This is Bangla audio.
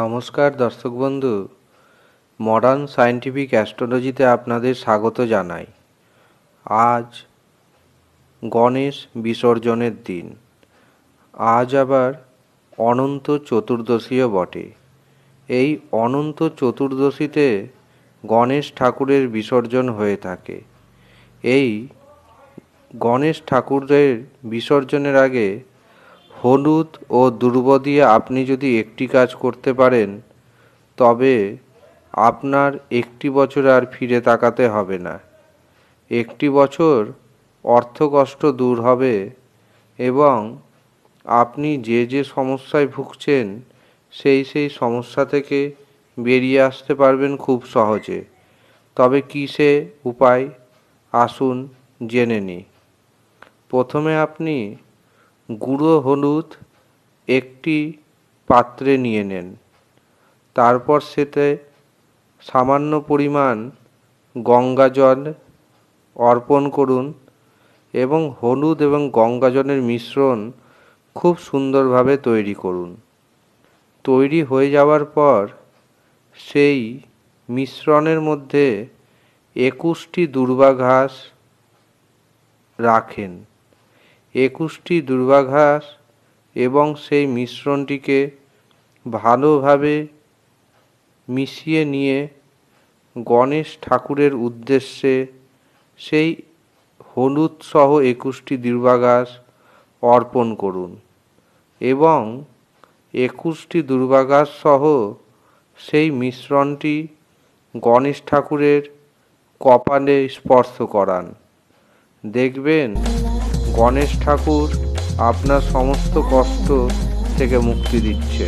নমস্কার দর্শক বন্ধু মডার্ন সায়েন্টিফিক অ্যাস্ট্রোলজিতে আপনাদের স্বাগত জানাই আজ গণেশ বিসর্জনের দিন আজ আবার অনন্ত চতুর্দশীও বটে এই অনন্ত চতুর্দশীতে গণেশ ঠাকুরের বিসর্জন হয়ে থাকে এই গণেশ ঠাকুরের বিসর্জনের আগে হলুদ ও দুর্ব দিয়ে আপনি যদি একটি কাজ করতে পারেন তবে আপনার একটি বছর আর ফিরে তাকাতে হবে না একটি বছর অর্থকষ্ট দূর হবে এবং আপনি যে যে সমস্যায় ভুগছেন সেই সেই সমস্যা থেকে বেরিয়ে আসতে পারবেন খুব সহজে তবে কী সে উপায় আসুন জেনে নিই প্রথমে আপনি গুঁড়ো হলুদ একটি পাত্রে নিয়ে নেন তারপর সেতে সামান্য পরিমাণ গঙ্গা জল অর্পণ করুন এবং হলুদ এবং গঙ্গা জলের মিশ্রণ খুব সুন্দরভাবে তৈরি করুন তৈরি হয়ে যাওয়ার পর সেই মিশ্রণের মধ্যে একুশটি দুর্বা ঘাস রাখেন একুশটি দুর্বাঘাস এবং সেই মিশ্রণটিকে ভালোভাবে মিশিয়ে নিয়ে গণেশ ঠাকুরের উদ্দেশ্যে সেই হলুদ সহ একুশটি দুর্বাঘাস অর্পণ করুন এবং একুশটি দুর্বাঘাস সহ সেই মিশ্রণটি গণেশ ঠাকুরের কপালে স্পর্শ করান দেখবেন গণেশ ঠাকুর আপনার সমস্ত কষ্ট থেকে মুক্তি দিচ্ছে